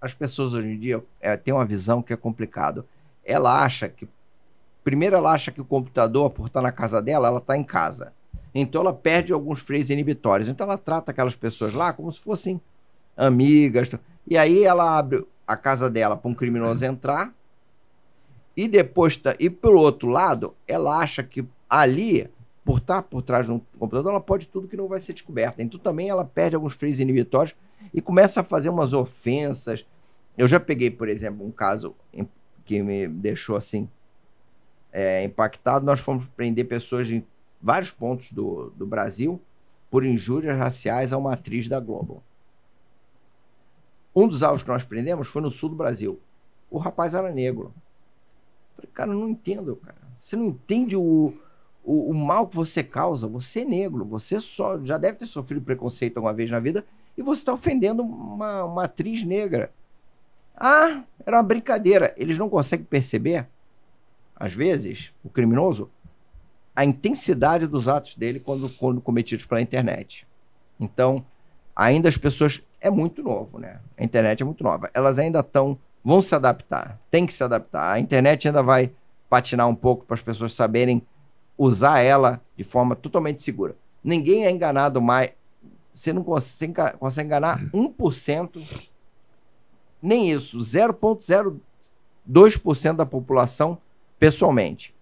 as pessoas hoje em dia é, têm uma visão que é complicado. Ela acha que. Primeiro, ela acha que o computador, por estar na casa dela, ela está em casa. Então, ela perde alguns freios inibitórios. Então, ela trata aquelas pessoas lá como se fossem amigas. E aí, ela abre a casa dela para um criminoso uhum. entrar. E depois, tá, e pelo outro lado, ela acha que ali, por estar tá por trás de um computador, ela pode tudo que não vai ser descoberta. Então, também ela perde alguns freios inibitórios e começa a fazer umas ofensas. Eu já peguei, por exemplo, um caso que me deixou assim é, impactado. Nós fomos prender pessoas em vários pontos do, do Brasil por injúrias raciais a uma atriz da Globo. Um dos alvos que nós prendemos foi no sul do Brasil. O rapaz era negro. Falei, cara, eu não entendo, cara. Você não entende o, o, o, mal que você causa. Você é negro, você só já deve ter sofrido preconceito alguma vez na vida e você está ofendendo uma, uma atriz negra. Ah, era uma brincadeira. Eles não conseguem perceber, às vezes, o criminoso, a intensidade dos atos dele quando, foram cometidos pela internet. Então, ainda as pessoas. É muito novo, né? A internet é muito nova. Elas ainda estão. Vão se adaptar. Tem que se adaptar. A internet ainda vai patinar um pouco para as pessoas saberem usar ela de forma totalmente segura. Ninguém é enganado mais você não consegue, consegue enganar 1%, nem isso, 0,02% da população pessoalmente.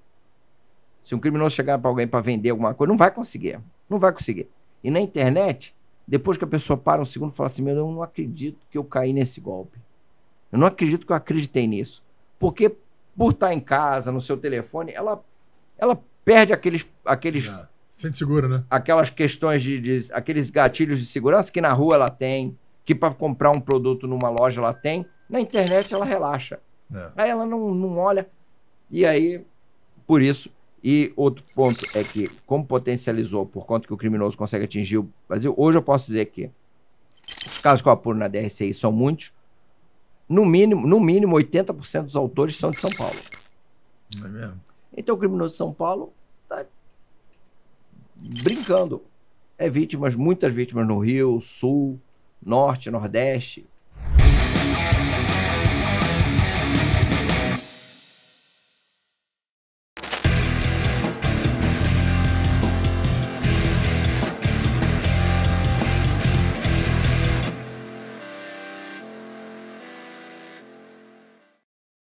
Se um criminoso chegar para alguém para vender alguma coisa, não vai conseguir. Não vai conseguir. E na internet, depois que a pessoa para um segundo e fala assim: Meu, eu não acredito que eu caí nesse golpe. Eu não acredito que eu acreditei nisso. Porque por estar em casa, no seu telefone, ela, ela perde aqueles, aqueles é. Sente seguro, né? Aquelas questões de, de, aqueles gatilhos de segurança que na rua ela tem, que para comprar um produto numa loja ela tem, na internet ela relaxa. É. Aí ela não, não olha. E aí, por isso. E outro ponto é que, como potencializou por conta que o criminoso consegue atingir o Brasil, hoje eu posso dizer que os casos que eu apuro na DRCI são muitos. No mínimo, no mínimo 80% dos autores são de São Paulo. É mesmo? Então o criminoso de São Paulo brincando. É vítimas, muitas vítimas no Rio, Sul, Norte, Nordeste,